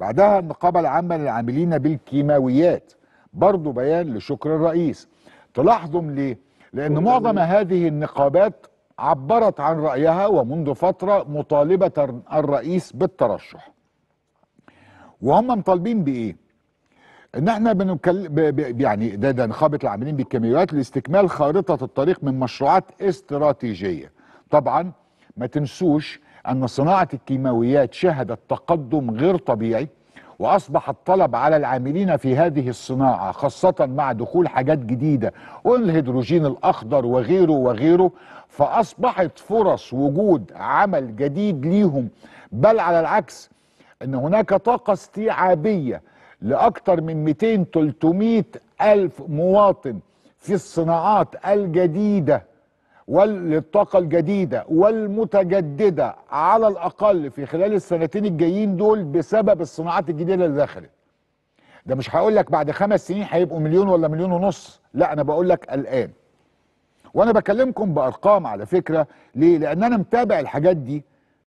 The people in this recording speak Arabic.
بعدها النقابة العامة للعاملين بالكيماويات برضو بيان لشكر الرئيس تلاحظوا ليه لأن معظم هذه النقابات عبرت عن رأيها ومنذ فترة مطالبة الرئيس بالترشح وهم مطالبين بإيه ان احنا بنتكلم يعني ده ده نقابه العاملين بالكيماويات لاستكمال خارطه الطريق من مشروعات استراتيجيه. طبعا ما تنسوش أن صناعة الكيماويات شهدت تقدم غير طبيعي واصبح الطلب على العاملين في هذه الصناعه خاصه مع دخول حاجات جديده والهيدروجين الاخضر وغيره وغيره فاصبحت فرص وجود عمل جديد ليهم بل على العكس ان هناك طاقه استيعابيه لاكثر من 200 300 الف مواطن في الصناعات الجديده وللطاقة الجديدة والمتجددة على الأقل في خلال السنتين الجايين دول بسبب الصناعات الجديدة اللي دخلت ده مش هقول لك بعد خمس سنين هيبقوا مليون ولا مليون ونص لا أنا بقول لك الآن وأنا بكلمكم بأرقام على فكرة ليه؟ لأن أنا متابع الحاجات دي